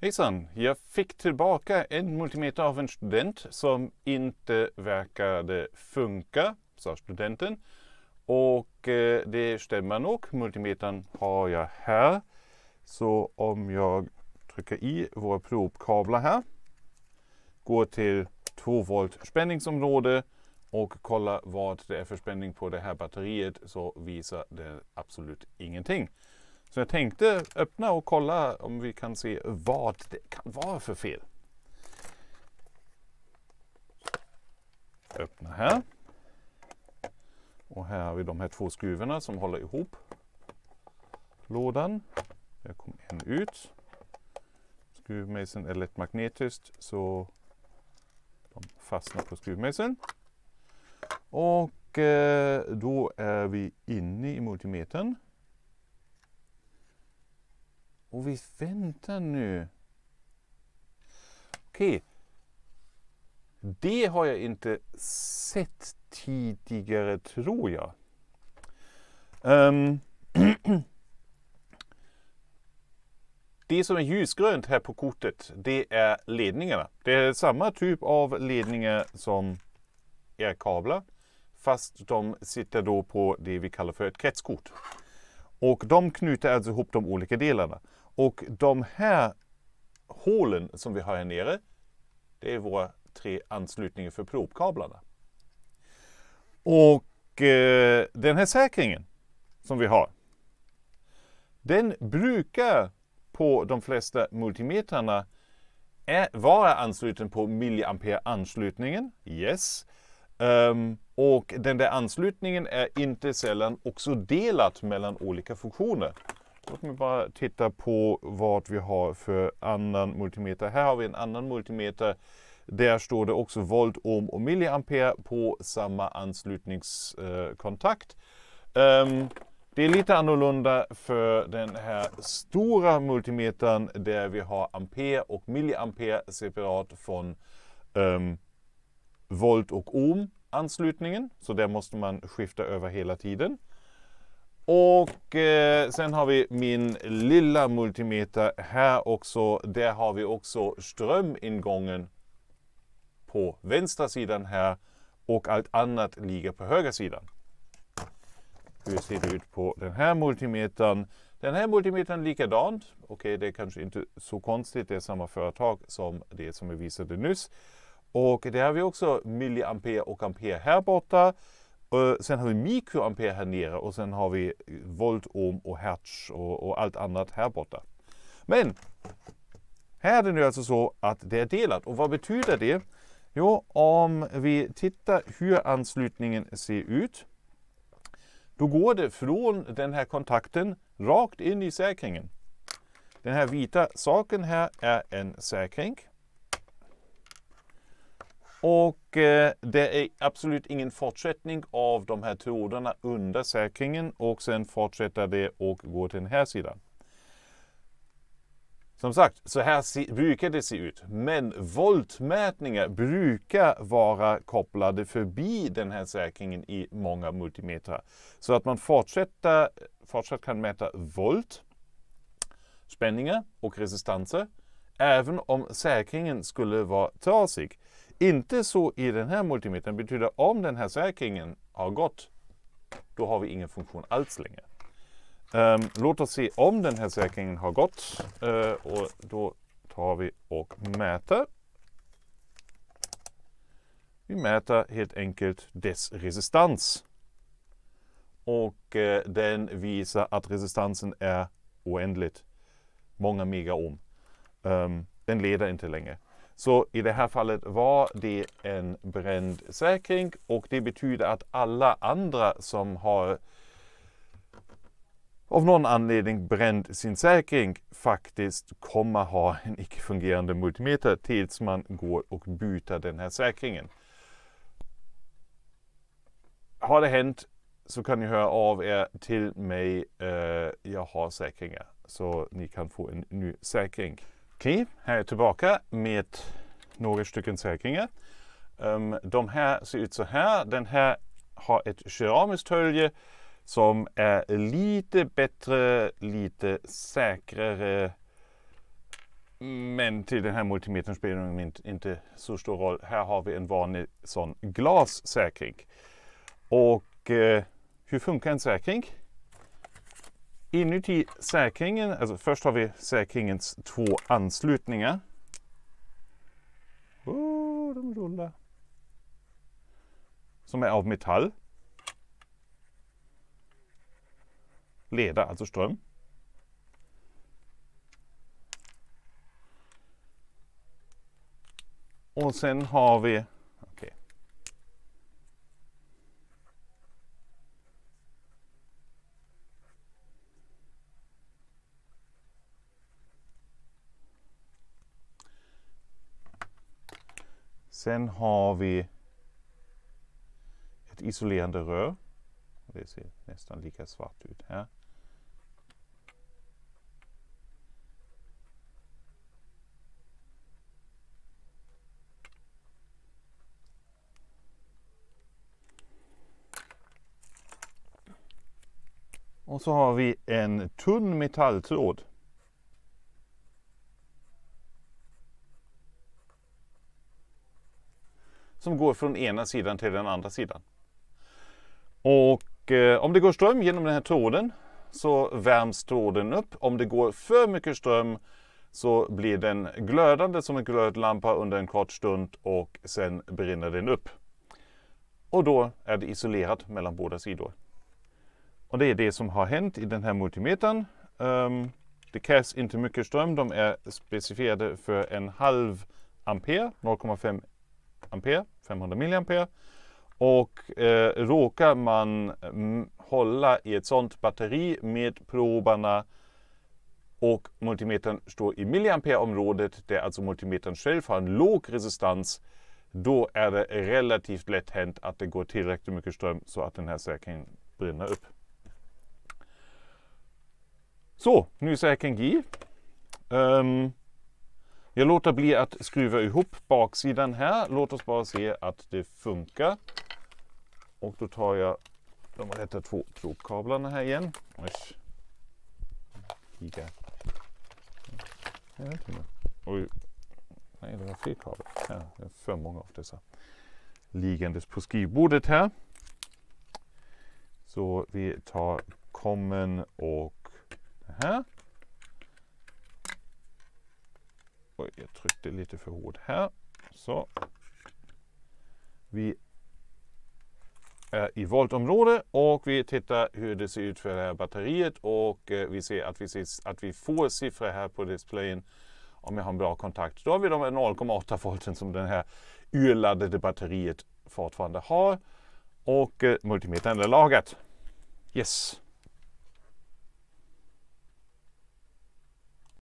Hejsan! Jag fick tillbaka en multimeter av en student som inte verkade funka, sa studenten. Och eh, det stämmer nog. Multimetern har jag här. Så om jag trycker i våra provkablar här, går till 2 volt spänningsområde och kollar vad det är för spänning på det här batteriet så visar det absolut ingenting. Så jag tänkte öppna och kolla om vi kan se vad det kan vara för fel. Öppna här. Och här har vi de här två skruvarna som håller ihop lådan. Där kom en ut. Skruvmejseln är lätt magnetiskt så de fastnar på skruvmejseln. Och eh, då är vi inne i multimetern. Och vi väntar nu. Okej. Det har jag inte sett tidigare tror jag. Um. Det som är ljusgrönt här på kortet, det är ledningarna. Det är samma typ av ledningar som är kablar, fast de sitter då på det vi kallar för ett kretskort. Och de knyter alltså ihop de olika delarna. Och de här hålen som vi har här nere, det är våra tre anslutningar för probkablarna. Och eh, den här säkringen som vi har, den brukar på de flesta multimetrarna är, vara ansluten på milliampere-anslutningen. Yes. Um, och den där anslutningen är inte sällan också delat mellan olika funktioner. Låt mig bara titta på vad vi har för annan multimeter. Här har vi en annan multimeter. Där står det också volt, ohm och milliampere på samma anslutningskontakt. Ehm, det är lite annorlunda för den här stora multimetern där vi har ampere och milliampere separat från ehm, volt och ohm anslutningen. Så där måste man skifta över hela tiden. Och eh, sen har vi min lilla multimeter här också. Där har vi också strömingången på vänstra sidan här och allt annat ligger på höger sidan. Hur ser det ut på den här multimetern? Den här multimetern likadant. Okej, okay, det är kanske inte så konstigt. Det är samma företag som det som vi visade nyss. Och där har vi också milliampere och ampere här borta sen har vi mikroampere här nere och sen har vi eh, volt, ohm och hertz och, och allt annat här borta. Men här är det nu alltså så att det är delat och vad betyder det? Jo, om vi tittar hur anslutningen ser ut. Då går det från den här kontakten rakt in i säkringen. Den här vita saken här är en säkring. Och eh, det är absolut ingen fortsättning av de här trådarna under säkringen och sen fortsätter det och går till den här sidan. Som sagt, så här se, brukar det se ut. Men voltmätningar brukar vara kopplade förbi den här säkringen i många multimetrar. Så att man fortsätter, fortsatt kan mäta volt, spänningar och resistanser även om säkringen skulle vara trasig. Inte så i den här multimetern. betyder om den här säkringen har gått, då har vi ingen funktion alls längre. Um, låt oss se om den här säkringen har gått. Uh, och då tar vi och mäter. Vi mäter helt enkelt dess resistans. Och uh, den visar att resistansen är oändligt många megaohm. Um, ehm, den leder inte längre. Så i det här fallet var det en bränd säkring och det betyder att alla andra som har av någon anledning bränt sin säkring faktiskt kommer ha en icke-fungerande multimeter tills man går och byter den här säkringen. Har det hänt så kan ni höra av er till mig. Eh, jag har säkringar så ni kan få en ny säkring. Okej, okay, här är jag tillbaka med några stycken säkringar. Um, de här ser ut så här. Den här har ett keramiskt hölje som är lite bättre, lite säkrare. Men till den här multimetern spelar det inte så stor roll. Här har vi en vanlig sån glassäkring. Och eh, hur funkar en säkring? Inuti säkringen, alltså först har vi säkringens två anslutningar. Oh, de rullar. Som är av metall. Leda, alltså ström. Och sen har vi Sen har vi ett isolerande rör. Det ser nästan lika svart ut här. Och så har vi en tunn metalltråd som går från ena sidan till den andra sidan. Och eh, om det går ström genom den här tråden så värms tråden upp. Om det går för mycket ström så blir den glödande som en glödlampa under en kort stund och sen brinner den upp. Och då är det isolerat mellan båda sidor. Och det är det som har hänt i den här multimetern. Um, det krävs inte mycket ström. De är specifierade för en halv ampere, 0,5 ampere, 500 milliampere. Och eh, råkar man mm, hålla i ett sådant batteri med probarna och multimetern står i milliampere-området, där alltså multimetern själv har en låg resistans, då är det relativt lätt hänt att det går tillräckligt mycket ström så att den här säkringen brinner upp. Så, ny säkring G. Um, ehm, jag låter bli att skruva ihop baksidan här. Låt oss bara se att det funkar. Och då tar jag de rätta två trådkablarna här igen. Oj. Oj. Nej, det var fel kabel. Ja, det är för många av dessa liggandes på skrivbordet här. Så vi tar kommen och det här. Oj, jag tryckte lite för hårt här. Så. Vi är i voltområde och vi tittar hur det ser ut för det här batteriet och eh, vi ser att vi, ser att vi får siffror här på displayen om jag har en bra kontakt. Då har vi de 0,8 volten som det här urladdade batteriet fortfarande har och eh, multimetern är lagad. Yes!